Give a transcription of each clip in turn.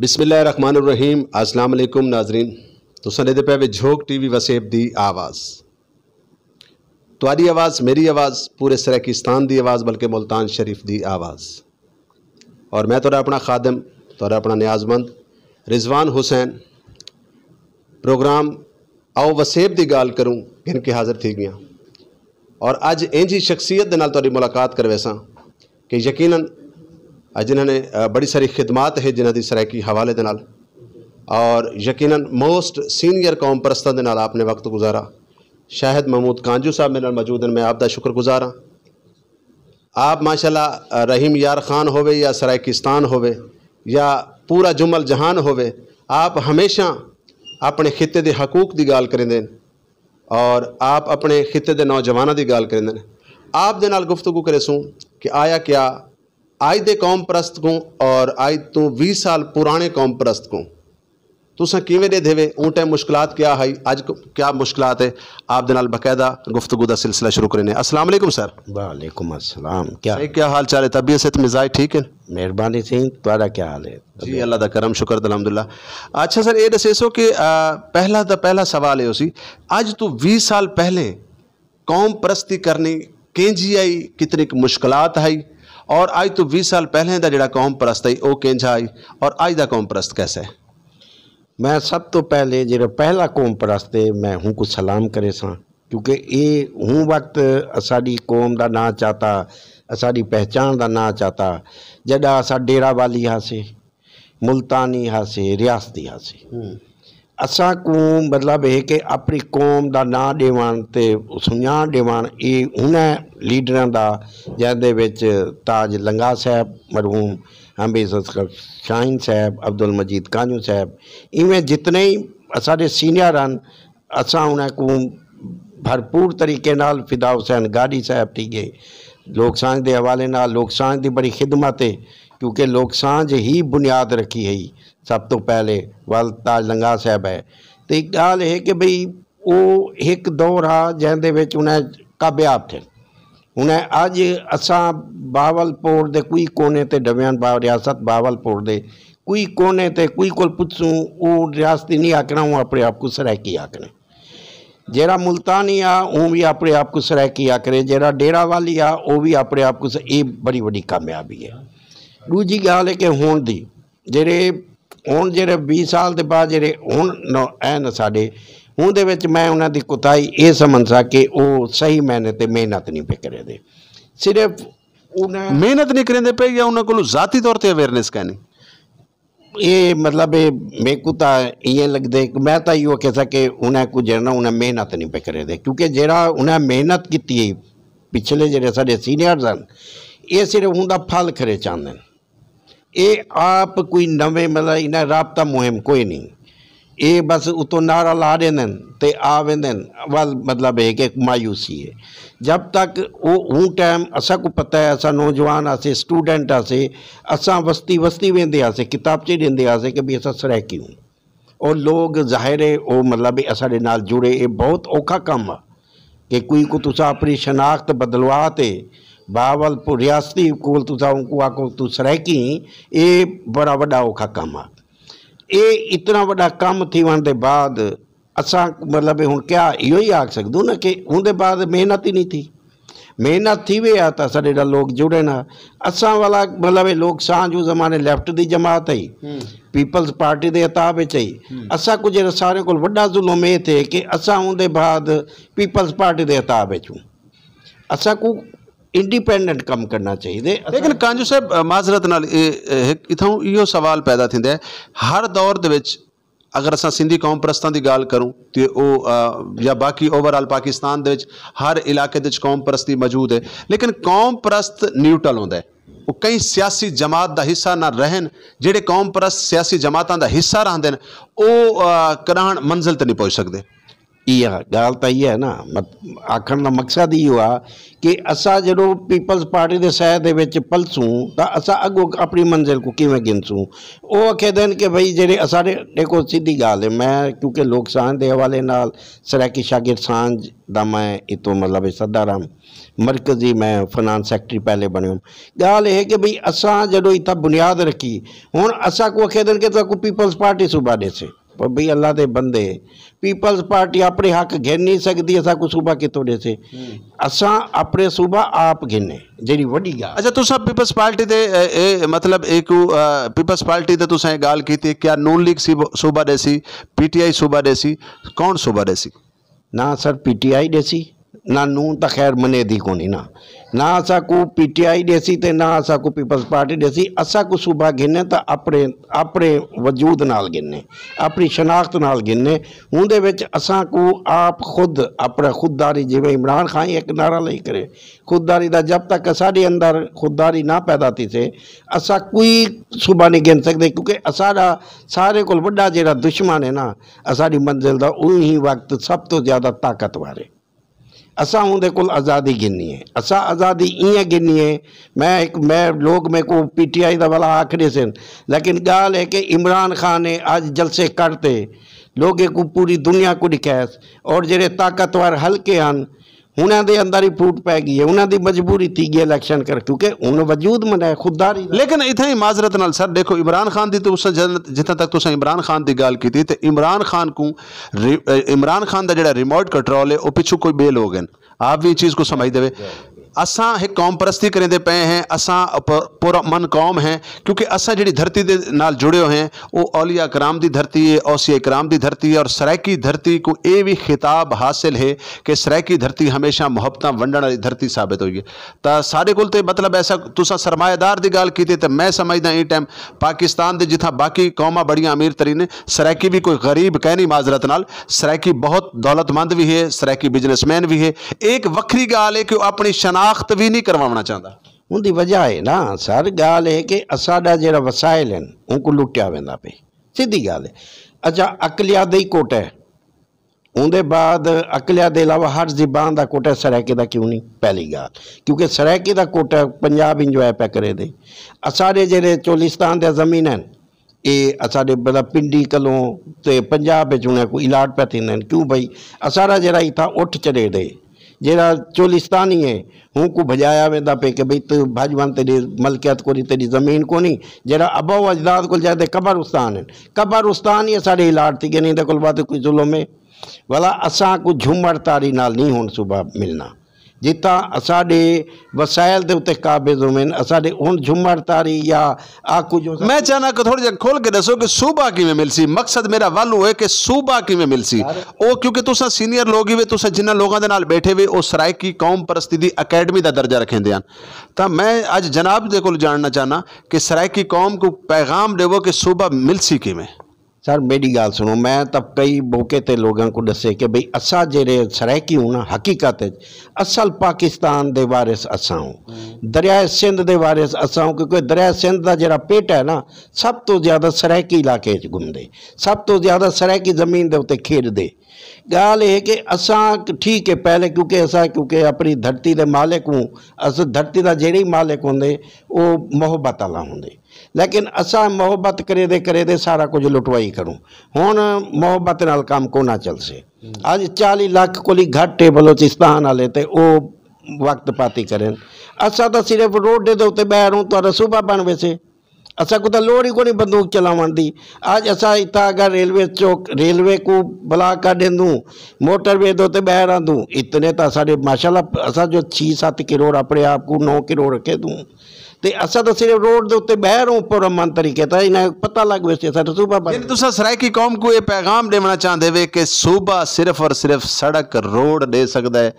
बिसमीम अल्लाम नाजरीन तो सनद पे झोंक टी वी वसेब की आवाज़ तुम्हारी आवाज़ मेरी आवाज़ पूरे सरेकिस्तान की आवाज़ बल्कि मुल्तान शरीफ की आवाज़ और मैं थोड़ा अपना खादम थोड़ा अपना न्याजमंद रिजवान हुसैन प्रोग्राम आओ वसेब की गाल करूँ गिन के हाज़र थी गियाँ और अज इंजी शख्सियत के नाल मुलाकात करवेसा कि यकीन जिन्होंने बड़ी सारी खिदमात है जिन्हें सरायकी हवाले दे और यकीन मोस्ट सीनियर कौम परस्तों के नाल आपने वक्त गुजारा शाहद महमूद कांजू साहब मेरे मौजूद हैं मैं आपका शुक्र गुजार हाँ आप माशाला रहीम यार खान होवे या सरायकिस्तान होवे या पूरा जुमल जहान होवे आप हमेशा अपने खिते के हकूक की गाल करेंगे और आप अपने खिते के नौजवानों की गाल करेंगे आप गुफ्तगु करे सूँ कि आया क्या आज के कौम परस्त को और आज तो भी साल पुराने कौम परस्त को तुसा कि दे देवे ऊँ टाइम मुश्किल क्या है अज क्या मुश्किल है आप बाकायदा गुफ्तगु का सिलसिला शुरू करें असलम सर वालेकुम असलम क्या क्या हाल चाल है तबीयत से मिजाज ठीक है मेहरबानी सिंह तुरा क्या हाल है जी अल्लाह का करम शुक्र अलहमदुल्ला अच्छा सर ये दसेसो कि पहला तो पहला सवाल है उसी अज तो भी साल पहले कौम परस्ती करनी कें जी आई कितनी मुश्किल आई ਔਰ ਅੱਜ ਤੋਂ 20 ਸਾਲ ਪਹਿਲਾਂ ਦਾ ਜਿਹੜਾ ਕੌਮ ਪ੍ਰਸਤ ਹੈ ਉਹ ਕਿੰਝਾ ਹੈ ਔਰ ਅੱਜ ਦਾ ਕੌਮ ਪ੍ਰਸਤ ਕੈਸਾ ਹੈ ਮੈਂ ਸਭ ਤੋਂ ਪਹਿਲੇ ਜਿਹੜਾ ਪਹਿਲਾ ਕੌਮ ਪ੍ਰਸਤ ਹੈ ਮੈਂ ਹੂੰ ਕੋ ਸਲਾਮ ਕਰੇ ਸਾਂ ਕਿਉਂਕਿ ਇਹ ਹੂੰ ਵਕਤ ਸਾਡੀ ਕੌਮ ਦਾ ਨਾਂ ਚਾਹਤਾ ਸਾਡੀ ਪਹਿਚਾਨ ਦਾ ਨਾਂ ਚਾਹਤਾ ਜਿਹੜਾ ਸਾ ਡੇਰਾ ਵਾਲੀ ਹਾਸੇ ਮੁਲਤਾਨੀ ਹਾਸੇ ਰਿਆਸਤੀ ਹਾਸੇ मतलब है कि अपनी क़ौम का ना ॾियण ते देवान ॾियणु इहे हुन लीडरनि ताज लंगा साहब मरहूम हमीद शाहीन साहब अब्दुल मजीद कानू साहब इवें जितने ही साढ़े सीनियर असा उन्हें उनखूं भरपूर तरीक़े फिदा हुसैन गाडी साहब थी गए लोग सांझ के हवाले नाल सांझ की बड़ी खिदमत है ਕਿਉਂਕਿ ਲੋਕ ਸਾਂਝ ਹੀ ਬੁਨਿਆਦ ਰੱਖੀ ਹੈ ਸਭ ਤੋਂ ਪਹਿਲੇ ਵੱਲ ਤਾਜ ਲੰਗਾ ਸਾਹਿਬ ਹੈ ਤੇ ਇੱਕ ਗੱਲ ਇਹ ਕਿ ਭਈ ਉਹ ਇੱਕ ਦੌਰ ਆ ਜਿਹਦੇ ਵਿੱਚ ਉਹਨਾਂ ਕਾਬਿਆਬ ਥੇ ਉਹਨੇ ਅੱਜ ਅਸਾਂ ਬਾਵਲਪੁਰ ਦੇ ਕੋਈ ਕੋਨੇ ਤੇ ਡਵਿਆਂ ਬਾ ਰਿਆਸਤ ਬਾਵਲਪੁਰ ਦੇ ਕੋਈ ਕੋਨੇ ਤੇ ਕੋਈ ਕੋਲ ਪੁੱਛੂ ਉਹ ਰਿਆਸਤੀ ਨਹੀਂ ਆਕਣਾ ਉਹ ਆਪਣੇ ਆਪ ਕੋ ਸਰਾਇਕੀ ਆਕਣਾ ਜਿਹੜਾ ਮੁਲਤਾਨੀ ਆ ਉਹ ਵੀ ਆਪਣੇ ਆਪ ਕੋ ਸਰਾਇਕੀ ਆਕਰੇ ਜਿਹੜਾ ਡੇਰਾ ਵਾਲੀ ਆ ਉਹ ਵੀ ਆਪਣੇ ਆਪ ਕੋ ਇਹ ਬੜੀ ਵੱਡੀ ਕਾਮਯਾਬੀ ਹੈ ਦੂਜੀ ਗੱਲ ਹੈ ਕਿ ਹੁਣ ਦੀ ਜਿਹੜੇ ਹੁਣ ਜਿਹੜੇ 20 ਸਾਲ ਦੇ ਬਾਅਦ ਜਿਹੜੇ ਹੁਣ ਐਨ ਸਾਡੇ ਉਹਦੇ ਵਿੱਚ ਮੈਂ ਉਹਨਾਂ ਦੀ ਕੁਤਾਈ ਇਹ ਸਮਝਾਂ ਕਿ ਉਹ ਸਹੀ ਮਿਹਨਤ ਤੇ ਮਿਹਨਤ ਨਹੀਂ ਪਈ ਦੇ ਸਿਰਫ ਉਹਨਾਂ ਮਿਹਨਤ ਨਹੀਂ ਕਰਦੇ ਪਈ ਜਾਂ ਉਹਨਾਂ ਕੋਲ ਜ਼ਾਤੀ ਤੌਰ ਤੇ ਅਵੇਅਰਨੈਸ ਨਹੀਂ ਇਹ ਮਤਲਬ ਇਹ ਮੇਕੂ ਤਾਂ ਇਹ ਲੱਗਦੇ ਕਿ ਮੈਂ ਤਾਂ ਇਹੋ ਕਹਿ ਸਕੇ ਉਹਨਾਂ ਕੋ ਜਿਹੜਾ ਉਹਨਾਂ ਮਿਹਨਤ ਨਹੀਂ ਪਈ ਦੇ ਕਿਉਂਕਿ ਜਿਹੜਾ ਉਹਨਾਂ ਮਿਹਨਤ ਕੀਤੀ ਪਿਛਲੇ ਜਿਹੜੇ ਸਾਡੇ ਸੀਨੀਅਰਸ ਹਨ ਇਹ ਸਿਰਫ ਉਹਦਾ ਫਲ ਖਰੇ ਚਾਹੁੰਦੇ ਨੇ ये आप कोई नवे मतलब इन राब्ता मुहिम कोई नहीं ये बस उतो नारा ला देन ते आ वेंदे मतलब है कि मायूसी है जब तक वो हूँ टाइम असा को पता है असा नौजवान आसे स्टूडेंट आसे असा वस्ती वस्ती वेंदे आसे किताबचे देंदे आसे कि भी असा सराहकी क्यों और लोग जाहिर है वो मतलब असाडे नाल जुड़े ये बहुत औखा कम है कि कोई को तुसा अपनी शनाख्त बदलवा बावलपुर રિયાસતી कोल તુથા કુઆ કો તું સરાકી એ બડા વડા ઓખા કામ આ એ इतना वॾा कम थी वञण दे बाद अस मतलब हूअ क्या यो ही आख सघूं न कि हूंदे बाद मेहनत ही नहीं थी मेहनत थी वई आहे त लोग जुड़नि हा असां वाला मतलब लोग सां ज़माने लेफ्ट की जमात आई हम्म। पीपल्स पार्टी के हता बिच आई हम्म। असां कुझु सारे कोल वॾा ज़ुल्म थिए की असां हूंदे बाद पीपल्स पार्टी के हता बिचूं असां को इंडिपेंडेंट कमु करणा चाहींदे लेकिन कांजू साहिब माज़रत नाल ਇਥੋਂ ਇਹੋ ਸਵਾਲ ਪੈਦਾ ਥਿੰਦਾ आहे हर दौर ਦੇ ਵਿੱਚ ਅਗਰ ਅਸਾਂ ਸਿੰਧੀ ਕੌਮ ਪ੍ਰਸਤਾਂ ਦੀ ਗੱਲ ਕਰੂੰ ਤੇ ਉਹ ਜਾਂ ਬਾਕੀ ਓਵਰਆਲ ਪਾਕਿਸਤਾਨ ਦੇ ਵਿੱਚ ਹਰ ਇਲਾਕੇ ਦੇ ਵਿੱਚ ਕੌਮ ਪ੍ਰਸਤੀ ਮੌਜੂਦ ਹੈ ਲੇਕਿਨ ਕੌਮ ਪ੍ਰਸਤ ਨਿਊਟਰਲ ਹੁੰਦਾ ਹੈ ਉਹ ਕਈ ਸਿਆਸੀ ਜਮਾਤ ਦਾ ਹਿੱਸਾ ਨਾ ਰਹਿਣ ਜਿਹੜੇ ਕੌਮ ਪ੍ਰਸਤ ਸਿਆਸੀ ਜਮਾਤਾਂ ਦਾ ਹਿੱਸਾ ਰਹਿੰਦੇ ਨੇ ਉਹ ਕਰਾਣ ਮੰਜ਼ਲ ਤੇ ਨਹੀਂ ਪਹੁੰਚ ਸਕਦੇ इहा ॻाल्हि त इहा आहे ਨਾ ਆਖਣ ਦਾ ਮਕਸਦ ਹੀ ਹੋਆ ਕਿ ਅਸਾਂ ਜਦੋਂ ਪੀਪਲਸ ਪਾਰਟੀ ਦੇ ਸਹਿ ਦੇ ਵਿੱਚ ਪਲਸੂ ਤਾਂ ਅਸਾਂ ਅੱਗੋਂ ਆਪਣੀ ਮੰਜ਼ਿਲ ਕੋ ਕਿਵੇਂ ਗਿਣਸੂ ਉਹ ਕਹਿੰਦੇ ਨੇ ਕਿ ਭਈ ਜਿਹੜੇ ਅਸਾਂ ਦੇ ਦੇਖੋ ਸਿੱਧੀ ਗੱਲ ਹੈ ਮੈਂ ਕਿਉਂਕਿ ਲੋਕ ਸਾਂਝ ਦੇ ਹਵਾਲੇ ਨਾਲ ਸਰਾਕੀ ਸ਼ਾਗਿਰ ਸਾਂਝ ਦਾ ਮੈਂ ਇਤੋਂ ਮਤਲਬ ਸਦਾਰਾਮ मरकज़ी में फाइनांस सैक्टरी पहले बने गाल है कि भाई असा जो इतना बुनियाद रखी हूँ असा को आखिया कि पीपल्स पार्टी सूबा दे से भाई अल्लाह के बंदे पीपल्स पार्टी अपने हक गिन नहीं सकती असा को सूबा कितों दे से हम्म। असा अपने सूबा आप गिने जी वही गाल अच्छा तुम पीपल्स पार्टी के मतलब एक पीपल्स पार्टी से तुम गाल की क्या नून लीग सी सूबा देसी पी टी आई सूबा देसी कौन सूबा देसी ना सर पी टी आई देसी ना नून तो खैर मने दी को ना ना असांकू ਪੀਟੀਆਈ ਦੇਸੀ ਤੇ ਨਾ ते ਪੀਪਲਸ ਪਾਰਟੀ पीपल्स पार्टी ਅਸਾ ਕੋ ਸੂਬਾ गिनने ਤਾਂ ਆਪਣੇ ਆਪਣੇ ਵਜੂਦ ਨਾਲ ਗਿਨਨੇ ਆਪਣੀ ਸ਼ਨਾਖਤ ਨਾਲ ਗਿਨਨੇ ਉਹਦੇ ਵਿੱਚ ਅਸਾਂ ਕੋ ਆਪ ਖੁਦ ਆਪਣਾ ਖੁਦਦਾਰੀ ਜਿਵੇਂ ਇਮਰਾਨ ਖਾਨ ਇੱਕ ਨਾਰਾ ਲਈ ਕਰੇ ਖੁਦਦਾਰੀ ਦਾ ਜਬ ਤੱਕ ਸਾਡੇ ਅੰਦਰ ਖੁਦਦਾਰੀ ਨਾ ਪੈਦਾ ਤੀ ਸੇ ਅਸਾ ਕੋਈ ਸੂਬਾ ਨਹੀਂ ਗਿਣ ਸਕਦੇ ਕਿਉਂਕਿ ਦਾ ਸਾਰੇ ਕੋਲ ਵੱਡਾ ਜਿਹੜਾ ਦੁਸ਼ਮਣ ਹੈ ਨਾ ਸਾਡੀ ਮੰਜ਼ਿਲ ਦਾ ਉਹੀ ਵਕਤ ਸਭ ਤੋਂ ਜ਼ਿਆਦਾ ਤਾਕਤਵਰ ਹੈ असा उनके को आज़ादी गिनी है असा आज़ादी इं गिनी है मैं एक मैं लोग में को पी टी आई त भला आख़िरी से लेकिन गाल है कि इमरान खान ने आज जलसे करते लोगे को पूरी दुनिया को दिखाया और जड़े ताकतवर हल्के हैं उन्होंने अंदर ही फूट पै गई है उन्होंने मजबूरी थी गई इलेक्शन कर क्योंकि उन्होंने वजूद मनाया खुददारी लेकिन इतना ही माजरत न सर देखो इमरान खान की तो उस जितने तक तुम इमरान खान की गल की तो इमरान खान को रि इमरान खान का जो रिमोट कंट्रोल है वह पिछू कोई बेलोग आप भी इस चीज़ को समझ देवे असा एक क़ौम परस्ती कंदे पे हैं असां पूरा मन क़ौम हैं क्योंकि असा जी धरती दे नाल जुड़े हैं वो औलिया कराम की धरती है औसिया कराम की धरती है और सराइकी धरती को यह भी खिताब हासिल है कि सराइकी धरती हमेशा मुहब्बत वंडन वाली धरती साबित हुई है तो साढ़े को मतलब ऐसा तुसा सरमाएदार की गल की तो मैं समझदा ये टाइम पाकिस्तान के जिथा बाकी कौम बड़िया अमीर तरी ने सराइकी भी कोई गरीब कह नहीं माजरत नाल सराइकी बहुत दौलतमंद भी है सराइकी बिजनेसमैन भी है एक वक्री गाल है कि अपनी शनाख शिनाख्त भी नहीं करवाना चाहता उनकी वजह है ना सर गाल है कि साढ़ा जरा वसायल है उनको लुटिया वादा पे सीधी गल अच्छा अकलिया कोट है उनके बाद अकलिया के अलावा हर जिबान का कोट है सरैके का क्यों नहीं पहली गल क्योंकि सरैके का कोटा पंजाब इंजॉय पै करे साढ़े जे चोलिस्तान दमीन है ये साढ़े मतलब पिंडी कलों तो पंजाब उन्हें कोई इलाट पै थे क्यों भाई असाड़ा जरा इतना उठ चढ़े दे जरा चोलिस्तान ही है हूँ को भजाया वेंदा पे कि भाई तू भाजवान तेरी मलकियत को तेरी ज़मीन कोनी जरा अबो अजदाद को जाते कबरुस्तान हैं कबरुस्तान ही साढ़े इलाट थी गए नहीं कुल बात कोई जुल्म है भला असा कुछ झूमर तारी नाल नहीं होन सुबह मिलना जिता असां वसायल के उत्ते काबिज़ आहिनि असां ॾे उन झूमर तारी या आ जो मैं चाहना कि थोड़ी देर खोल के दसो कि सूबा किवें मिलसी मकसद मेरा वालू है कि सूबा किवें मिलसी ओ क्योंकि तुसां सीनियर लोग ही तुसां जिन्हां लोगां दे नाल बैठे वे ओ सरायकी कौम परस्ती अकैडमी अकेडमी दा दर्जा रखेंदे हन तां मैं अज जनाब दे कोल जानना चाहना कि सरायकी कौम को पैगाम देवो कि सूबा मिलसी किवें सर मेरी गाल सुनो मैं तब कई मौके पर लोगों को कि भाई असा जे सरैकी हूँ ना हक़ीक़त असल पाकिस्तान के वारिस असा हूँ हम्म। दरिया सिंध के वारिस असा हूँ क्योंकि दरिया सिंध का जरा पेट है ना सब तो ज़्यादा सरैकी इलाके घूमते सब तो ज़्यादा सरैकी ज़मीन के उ खेॾदे गाल एह् कि असा ठीक है पहले क्योंकि असा क्योंकि अपनी धरती के मालिक हूँ अस धरती का जेड़े मालिक होंगे वो मोहब्बत आह्ला होंगे लेकिन असा मुहब्बत करे दे सारा कुछ लुटवाई करूँ हूँ मोहब्बत नाल काम को ना चल से अज चाली लख को घट है बलोचिस्तान आए तो वह वक्त पाती करें असा तो सिर्फ रोडे के उत्ते बैर हूँ तो सूबा बन वैसे असा कुछ लोड़ ही को नहीं बंदूक चलावन की अज असा इतना अगर रेलवे चौक रेलवे को ब्ला कर दे दूँ मोटरवे के उत्ते बैर आ दूँ इतने तो साढ़े माशाला असा जो छः सत्त करोड़ अपने आप को नौ करोड़ रखे दूँ ਤੇ असां त सिर्फ़ु रोड जे उते ॿाहिरि पर मान तरीक़े था इन पता लॻ वियोसीं असां सूबा तुसां सराइकी कौम को ये पैगाम देना चाहते वे कि सूबा सिर्फ और सिर्फ सड़क रोड दे सकता है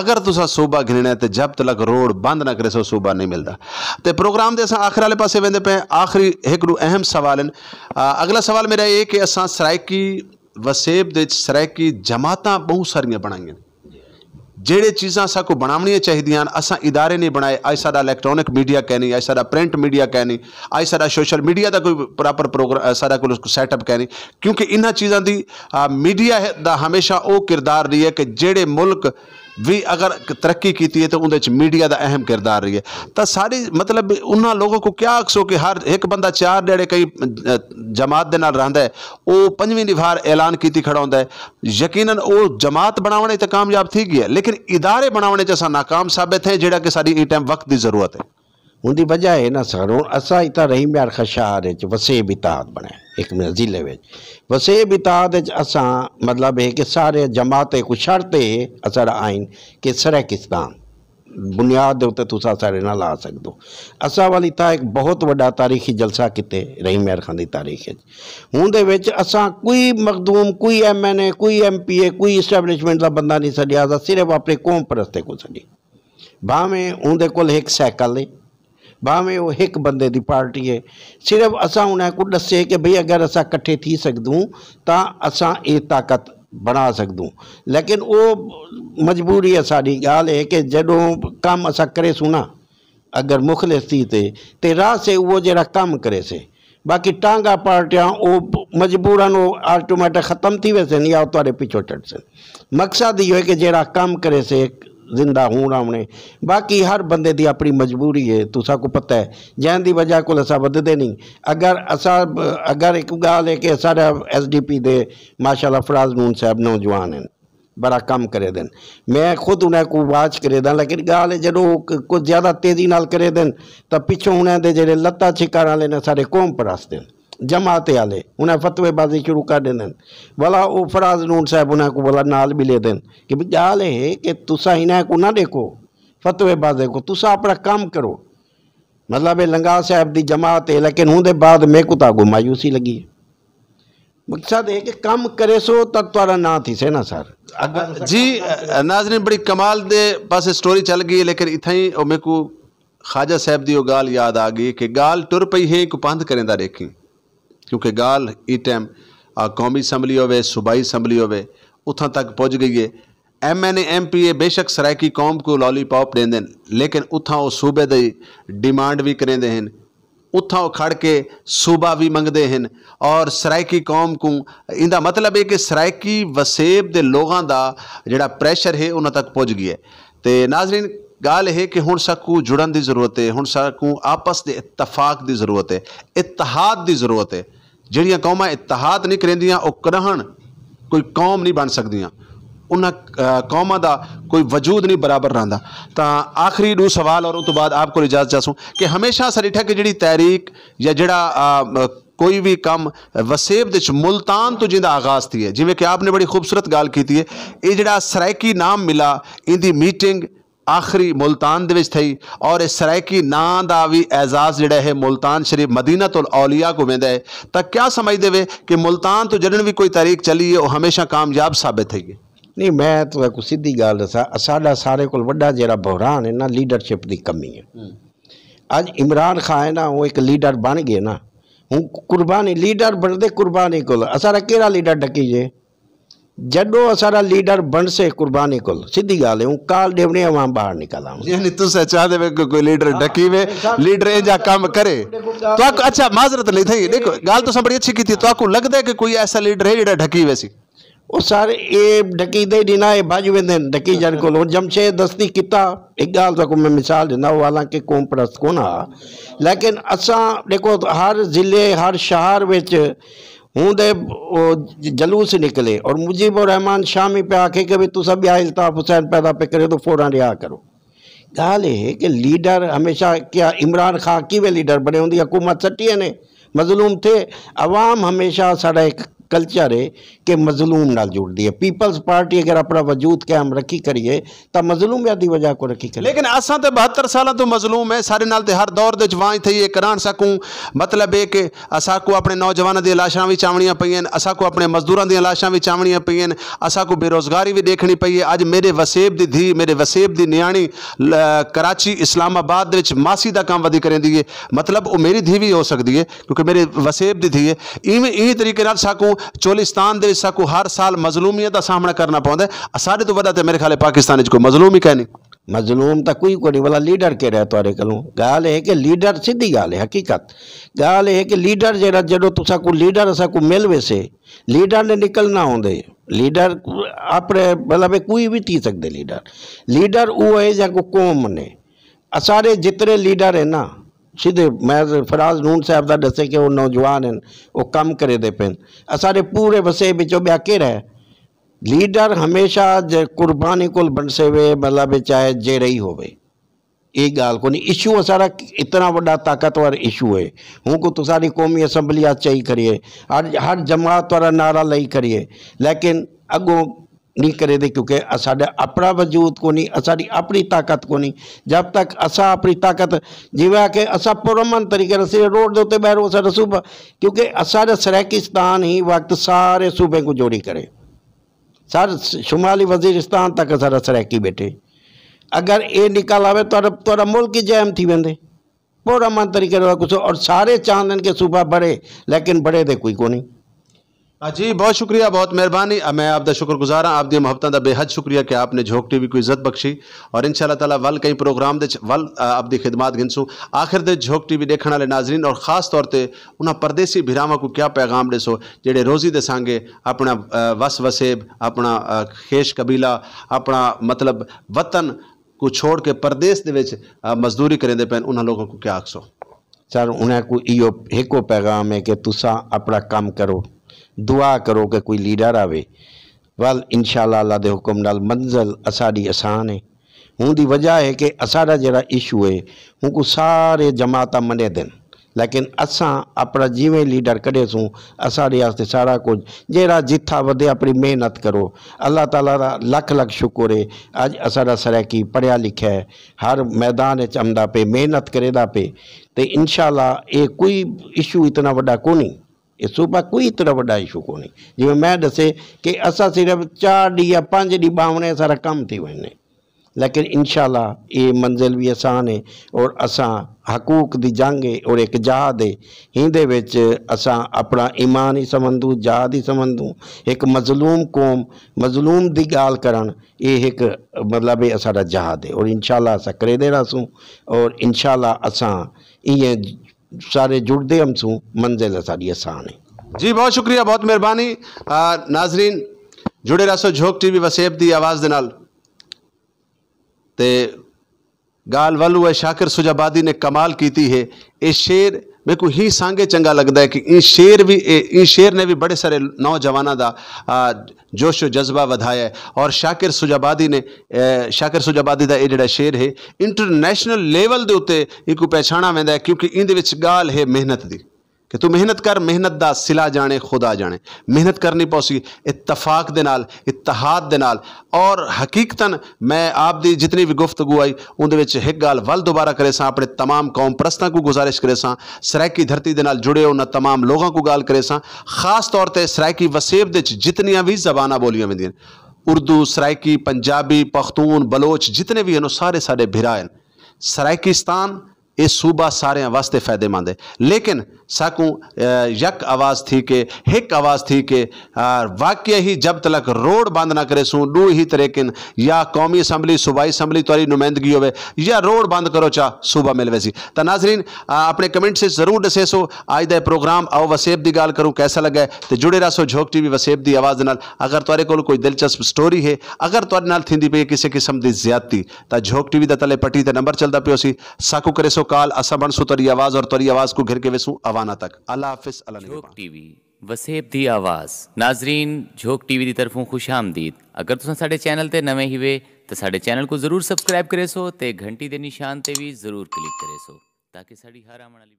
अगर तुसा सूबा घिनना है तो जब तक रोड बंद ना करे सो सूबा नहीं मिलता तो प्रोग्राम के अस आखिर वाले पास वेंदे पे आखिरी एक अहम सवाल अगला सवाल मेरा ये कि असा सराइकी वसेब के सराइकी जमात बहुत सारिया बनाई ਜਿਹੜੇ ਚੀਜ਼ਾਂ ਸਾਕੋ ਬਣਾਉਣੀਆਂ ਚਾਹੀਦੀਆਂ ਅਸਾਂ ਇਦਾਰੇ ਨੇ ਬਣਾਏ ਅੱਜ ਸਾਡਾ ਇਲੈਕਟ੍ਰੋਨਿਕ ਮੀਡੀਆ ਕਹਿਨੀ ਅੱਜ ਸਾਡਾ ਪ੍ਰਿੰਟ ਮੀਡੀਆ ਕਹਿਨੀ ਅੱਜ ਸਾਡਾ ਸੋਸ਼ਲ ਮੀਡੀਆ ਦਾ ਕੋਈ ਪ੍ਰੋਪਰ ਪ੍ਰੋਗਰਾਮ ਸਾਡਾ ਕੋਲ ਸੈਟਅਪ ਕਹਿਨੀ ਕਿਉਂਕਿ ਇਹਨਾਂ ਚੀਜ਼ਾਂ ਦੀ ਮੀਡੀਆ ਦਾ ਹਮੇਸ਼ਾ ਉਹ ਕਿਰਦਾਰ ਰਹੀ ਹੈ ਕਿ ਜਿਹੜੇ ਮੁਲਕ ਵੀ ਅਗਰ ਤਰੱਕੀ ਕੀਤੀ ਹੈ ਤਾਂ ਉਹਦੇ ਵਿੱਚ ਮੀਡੀਆ ਦਾ ਅਹਿਮ ਕਿਰਦਾਰ ਰਹੀ ਹੈ ਤਾਂ ਸਾਰੀ ਮਤਲਬ ਉਹਨਾਂ ਲੋਕਾਂ ਕੋ ਕਿਆ ਅਕਸੋ ਕਿ ਹਰ ਇੱਕ ਬੰਦਾ ਚਾਰ ਡੇੜੇ ਕਈ ਜਮਾਤ ਦੇ ਨਾਲ ਰਹਿੰਦਾ ਹੈ ਉਹ ਪੰਜਵੀਂ ਦਿਵਾਰ ਐਲਾਨ ਕੀਤੀ ਖੜਾ ਹੁੰਦਾ ਹੈ ਯਕੀਨਨ ਉਹ ਜਮਾਤ ਬਣਾਉਣੇ ਤੇ ਕਾਮਯਾਬ ਥੀ ਗਈ ਹੈ ਲੇਕਿਨ ਇਦਾਰੇ ਬਣਾਉਣੇ ਚ ਅਸਾਂ ناکਾਮ ਸਾਬਤ ਹੈ ਜਿਹੜਾ ਕਿ ਸਾਡੀ ਇਹ ਟਾਈਮ ਵਕਤ ਦੀ ਜ਼ਰੂਰਤ ਹੈ उनकी वजह है ना सर हूँ असा इतना रही यार खशार वसे बितात बने एक मिनट जिले में वसे बितात असा मतलब है कि सारे जमात कुछ शर्ते असर आइन कि सरकिस्तान बुनियाद उत्ते सारे ना ला सकदो असा वाली था एक बहुत वड्डा तारीखी जलसा किते रही मेहर खान की तारीख उनके असा कोई मखदूम कोई एम एन ए कोई एम पी ए कोई इस्टेबलिशमेंट का बंदा नहीं सड़िया सिर्फ अपने कौम परस्ते को सड़ी भावें उनके को एक है भावे वो एक बंद की पार्टी है सिर्फ़ अस ਉਹਨਾਂ ਨੂੰ ਦੱਸੇ ਕਿ ਭਈ ਅਗਰ ਅਸਾਂ ਇਕੱਠੇ ਥੀ ਸਕਦੂੰ ਤਾਂ ਅਸਾਂ ਇਹ बना सकूँ लेकिन वो मजबूरी आहे गाल है कि जो कम अस करे सुना अगर मुखलिस्ती मुख़लिस थी थिए ते रासे उहो जहिड़ा कमु बाक़ी टांगा पार्टियां वो मजबूरन वो ऑटोमेटिक खत्म थी वेसनि या उतारे पिछो मकसद यो है कि की कम करे से जिंदा हूँ आने बाकी हर बंद की अपनी मजबूरी है तो सबको पता है जैन की वजह को बदते नहीं अगर असा अगर एक गाल है कि सारा एस डी पी दे माशाला फराज नून साहब नौजवान हैं बड़ा कम करे दिन मैं खुद उन्हें को वाच करे दें लेकिन गाल जो कुछ ज़्यादा तेजी करे दिन तो पिछों उन्हें जे लत्ता छिकारा ले सारे कौम परस दिन जमात आए उन्हें फतवेबाजी शुरू कर दें भला वो फराज नून साहब उन्हें भला नाल भी ले देन कि गाल है कि तुसा इन्हें को ना देखो फतवेबाजे को तुसा अपना काम करो मतलब लंगा साहब की जमात है लेकिन उनके बाद मेरे तो मायूसी लगी है मकसद है कि कम करे सो तब तो तुरा ना थी से ना सर अगर जी नाजरीन बड़ी कमाल दे पास स्टोरी चल गई लेकिन इतना ही मेरे को ख्वाजा साहब की गाल याद आ गई कि गाल तुर पई है को पंध करें देखी ਕਿਉਂਕਿ ਗਾਲ ਇਹ ਟਾਈਮ ਆ ਕੌਮੀ ਅਸੈਂਬਲੀ ਹੋਵੇ ਸੂਬਾਈ ਅਸੈਂਬਲੀ ਹੋਵੇ ਉਥਾਂ ਤੱਕ ਪਹੁੰਚ ਗਈ ਹੈ ਐਮਐਨਏ ਐਮਪੀਏ ਬੇਸ਼ੱਕ ਸਰਾਇਕੀ ਕੌਮ ਕੋ ਲਾਲੀਪੌਪ ਦੇਂਦੇ ਨੇ ਲੇਕਿਨ ਉਥਾਂ ਉਹ ਸੂਬੇ ਦੀ ਡਿਮਾਂਡ ਵੀ ਕਰਦੇ ਹਨ ਉਥਾਂ ਉਹ ਖੜ ਕੇ ਸੂਬਾ ਵੀ ਮੰਗਦੇ ਹਨ ਔਰ ਸਰਾਇਕੀ ਕੌਮ ਕੋ ਇਹਦਾ ਮਤਲਬ ਹੈ ਕਿ ਸਰਾਇਕੀ ਵਸੇਬ ਦੇ ਲੋਕਾਂ ਦਾ ਜਿਹੜਾ ਪ੍ਰੈਸ਼ਰ ਹੈ ਉਹਨਾਂ ਤੱਕ ਪਹੁੰਚ ਗਿਆ ਤੇ ਨਾਜ਼ਰੀਨ ਗੱਲ ਇਹ ਕਿ ਹੁਣ ਸਾਕੂ ਜੁੜਨ ਦੀ ਜ਼ਰੂਰਤ ਹੈ ਹੁਣ ਸਾਕੂ ਆਪਸ ਦੇ ਇਤਫਾਕ ਦੀ ਜ਼ਰੂਰਤ ਹੈ ਇਤਿਹਾਦ ਦੀ ਜ਼ਰੂਰਤ ਹੈ ਜਿਹੜੀਆਂ ਕੌਮਾਂ ਇਤਿਹਾਦ ਨਹੀਂ ਕਰਦੀਆਂ ਉਹ ਕਰਹਣ ਕੋਈ ਕੌਮ ਨਹੀਂ ਬਣ ਸਕਦੀਆਂ ਉਹਨਾਂ ਕੌਮਾਂ ਦਾ ਕੋਈ ਵਜੂਦ ਨਹੀਂ ਬਰਾਬਰ ਰਹਿੰਦਾ ਤਾਂ ਆਖਰੀ ਨੂੰ ਸਵਾਲ ਔਰ ਉਸ ਤੋਂ ਬਾਅਦ ਆਪ ਕੋ ਇਜਾਜ਼ਤ ਚਾਸੂ ਕਿ ਹਮੇਸ਼ਾ ਸਰੀਠਾ ਕਿ ਜਿਹੜੀ ਤਹਿਰੀਕ ਜਾਂ ਜਿਹੜਾ ਕੋਈ ਵੀ ਕੰਮ ਵਸੇਬ ਦੇ ਚ ਮਲਤਾਨ ਤੋਂ ਜਿੰਦਾ ਆਗਾਜ਼ ਥੀ ਹੈ ਜਿਵੇਂ ਕਿ ਆਪਨੇ ਬੜੀ ਖੂਬਸੂਰਤ ਗੱਲ ਕੀਤੀ ਹੈ ਇਹ ਜਿਹੜਾ ਸਰਾਇਕੀ ਨਾਮ ਮਿਲਾ ਇਹਦੀ ਮੀਟਿੰਗ आखिरी मुल्तान थी और इस सरायकी ना का भी एजाज जोड़ा है मुल्तान शरीफ मदीना तो औलिया घूमें तो क्या समझ दे कि मुल्तान तो जड़न भी कोई तारीख चली है वह हमेशा कामयाब साबित है नहीं मैं तो एक सीधी गल दसा सा सारे को वा जरा बहरान है ना लीडरशिप की कमी है हम्म। अज इमरान खान है ना वो एक लीडर बन गए ना हूँ कुरबानी लीडर बनते कुरबानी को सारा के लीडर डकी जे जडो असारा लीडर से कुर्बानी कुल सिधी ॻाल्हि आहे काल ॾेवणे मां ॿाहिरि निकाला यानी तुस चाह देवे को कोई लीडर डकी वे लीडर ए जा काम करे अच्छा, तो अच्छा माजरत नहीं थई देखो गाल तो सब बड़ी अच्छी की थी तो आपको लगता है कि कोई ऐसा लीडर है जेड़ा ढकी वैसी ओ सारे ए ਢਕੀ दे दिना ए ਬਾਜ ਵੇਂਦੇ ਢਕੀ ਜਨ ਕੋਲ ਜਮਸ਼ੇਦ ਦਸਤੀ ਕੀਤਾ ਇੱਕ ਗੱਲ ਦਾ ਕੋ मैं मिसाल देना वाला के ਕੌਮ परस्त कोना लेकिन असा देखो हर जिले हर शहर विच दे जलूस निकले और मुजीब रहमान शामी पे आके कि भाई तुस ॿिया इल्ताफ़ हुसैन पैदा पे करे तो फौरन रिहा करो ॻाल्हि है कि लीडर हमेशा क्या इमरान खां कीअं लीडर बने होंगी हुकूमत सटी वञे मज़लूम थे अवाम हमेशा साढा एक कल्चर है कि मजलूम न जुड़ती है पीपल्स पार्टी अगर अपना वजूद कैम रखी करिए तो मजलूम की वजह को रखी करिए लेकिन असा तो बहत्तर साल तो मजलूम है सारे नाल हर दौर के थी ये करा सकूँ मतलब है कि असा को अपने नौजवानों दाशा भी चावनिया पई असा को अपने मजदूरों दाशा भी चावनिया पई असा को बेरोजगारी भी देखनी पई है अज मेरे वसेब की धी मेरे वसेब की न्याणी कराची इस्लामाबाद मासी का काम वधी करेंदी है मतलब वो मेरी धी भी हो सकती है क्योंकि मेरे वसेब की धी है इवें इं तरीके साकू चोलिस्तान ਦੇ ਵਿੱਚ ਸਾਕੂ ਹਰ ਸਾਲ ਮਜ਼ਲੂਮੀਅਤ ਦਾ ਸਾਹਮਣਾ ਕਰਨਾ ਪੈਂਦਾ ਸਾਡੇ ਤੋਂ ਵੱਡਾ ਤੇ ਮੇਰੇ ਖਿਆਲੇ ਪਾਕਿਸਤਾਨ ਵਿੱਚ ਕੋਈ ਮਜ਼ਲੂਮ मजलूम त कोई कोन्हे भला लीडर कहिड़े तौरे करूं ॻाल्हि आहे की लीडर सिधी ॻाल्हि आहे हक़ीक़त ॻाल्हि आहे की लीडर जहिड़ा जॾहिं को लीडर को मिल वैसे लीडर ने निकलना हूंदे लीडर अपने मतलब कोई भी थी सकते लीडर लीडर उहो आहे जेको क़ौम ने असांजे जेतिरे लीडर आहिनि ना सीधे महज फराज नून साहब का दसे कि वो नौजवान हैं वो कम करे दे पे पूरे वसे बिचो बया केर है लीडर हमेशा ज कुर्बानी को बनसे वे मतलब चाहे जे रही हो एक गाल को नहीं इशू असारा इतना बड़ा ताकतवर इशू है हूँ को तो सारी कौमी असम्बली चई करिए हर हर जमात वाला नारा लही करिए लेकिन अगों नहीं करे दे क्योंकि साढ़े अपना वजूद को नहीं साड़ी अपनी ताकत को नहीं जब तक असा अपनी ताकत जिमें कि असा पुरमन तरीके से रोड के उत्ते बैरू सा सूबा क्योंकि साढ़ा सरैकिस्तान ही वक्त सारे सूबे को जोड़ी करे सर शुमाली वजीरस्तान तक सारा सरैकी बैठे अगर ये निकल आवे तो मुल्क ही जैम थी वेंदे पूरा मन तरीके और सारे चाहते हैं कि सूबा बड़े लेकिन बड़े दे कोई को नहीं हाँ जी बहुत शुक्रिया बहुत मेहरबानी मैं आपका शुक्र हाँ आप दी का बेहद शुक्रिया कि आपने झोंक टीवी को इज्जत बख्शी और इन शाला तला वल कई प्रोग्राम दे वल आपकी खिदमत गिनसूँ आखिर दे झोंक टीवी देखने वाले नाजरीन और ख़ास तौर पर उन्होंने परदेसी भिराव को क्या पैगाम दसो जेडे रोजी दे सांगे अपना वस वसेब अपना खेश कबीला अपना मतलब वतन को छोड़ के परदेस मजदूरी करेंदे पैन उन्होंने लोगों को क्या आखसो सर उन्हें को इो एको पैगाम है कि तुसा अपना काम करो दुआ करो कि कोई लीडर आवे वल इन अल्लाह के हुक्म नाल मंजिल असाड़ी आसान है उनकी वजह है कि असाड़ा जरा इशू है उनको सारे जमात मने दिन लेकिन असा अपना जिमें लीडर कड़े सूं असाड़े सारा कुछ जरा जिथा बदे अपनी मेहनत करो अल्लाह तला का लख लख शुक्र है अज असाड़ा सरैकी पढ़िया लिखा है हर मैदान च पे मेहनत करेगा पे तो इनशाला ये कोई इशू इतना व्डा को नहीं ये सूबा कोई તરફ અડાઈ શકો નહીં જે મેં દસે કે असां सिर्फ़ु चारि या पाँच ॾींहं बावने सारा कम थी वे लेकिन इनशाला ये मंजिल भी आसान है और असा हकूक की जंग है और एक जहाद है इंटे असा अपना ईमान ही समझू जहाद ही समझू एक मजलूम कौम मजलूम की गाल कर एक मतलब ये साढ़ा जहाद है और इनशाला असा करे देना सूँ और इनशाला असा ये सारे जुड़ते हम सू मंजिल असांजी आसान है जी बहुत शुक्रिया बहुत मेहरबानी नाजरीन जुड़े रसो झोक टीवी वसेब की आवाज़ के नाल गाल ਗਾਲ है शाकिर सुजाबादी ने कमाल की ਕੀਤੀ ਹੈ ਇਹ मेरे ਹੀ ही ਚੰਗਾ ਲੱਗਦਾ ਹੈ ਕਿ ਇਹ ਸ਼ੇਰ ਵੀ ਇਹ ਸ਼ੇਰ ਨੇ ਵੀ ਬੜੇ ਸਾਰੇ ਨੌਜਵਾਨਾਂ ਦਾ ਜੋਸ਼ जोश ਜਜ਼ਬਾ ਵਧਾਇਆ ਔਰ ਸ਼ਾਕਿਰ ਸੁਜਾਬਾਦੀ ਨੇ ਸ਼ਾਕਿਰ ਸੁਜਾਬਾਦੀ ਦਾ ਇਹ ਜਿਹੜਾ ਸ਼ੇਰ ਹੈ ਇੰਟਰਨੈਸ਼ਨਲ ਲੈਵਲ ਦੇ ਉੱਤੇ ਇੱਕ ਪਛਾਣਾ ਵੈਂਦਾ ਹੈ ਕਿਉਂਕਿ ਇਹਦੇ ਵਿੱਚ ਗਾਲ ਹੈ ਮਿਹਨਤ ਦੀ ਕਿ ਤੂੰ ਮਿਹਨਤ ਕਰ ਮਿਹਨਤ ਦਾ ਸਿਲਾ ਜਾਣੇ ਖੁਦਾ ਜਾਣੇ ਮਿਹਨਤ ਕਰਨੀ ਪੌਸੀ ਇਤਫਾਕ ਦੇ ਨਾਲ इतहाद और हकीकतन मैं आप दी जितनी भी गुफ्तगु आई उन्हें एक गल वल दोबारा करे अपने तमाम कौम प्रस्तों को गुजारिश करे सरायकी धरती के जुड़े उन्होंने तमाम लोगों को गाल करे सास तौर पर सरायकी वसेब जितनिया भी जबाना बोलिया मिली उर्दू सरायकी पंजाबी पख्तून बलोच जितने भी हैं सारे साढ़े भिरा हैं सरायकिस्तान ये सूबा सारे वास्ते फायदेमंद है लेकिन साकू यक आवाज़ थी के हिक आवाज़ थी के वाक्य ही जब तलक रोड बंद ना करे सूँ डू ही तरेकिन या कौमी असम्बली सूबाई असम्बली तुरी नुमाइंदगी हो या रोड बंद करो चाह सूबा मिल वैसी तो नाजरीन अपने कमेंट से ज़रूर दसे सो अज का प्रोग्राम आओ वसेब की गाल करूँ कैसा लगे तो जुड़े रहो झोक टीवी वसेब की आवाज़ न अगर तुरे कोई दिलचस्प स्टोरी है अगर तुरे नाल थी पी किसी किस्म की ज्यादती तो झोक टीवी का तले पट्टी तो नंबर चलता पियो सी करे सो कॉल असा बन सो तुरी आवाज़ और तुरी आवाज़ को घिर के वेसू आवाज़ हवाना तक अल्लाह हाफिज अल्लाह टीवी वसेब दी आवाज नाजरीन झोक टीवी दी तरफों खुश आमदीद अगर तुम साढ़े चैनल ते नवे ही तो साढ़े चैनल को जरूर सब्सक्राइब करे सो ते घंटी के निशान ते भी जरूर क्लिक करे सो ताकि हर आवन वाली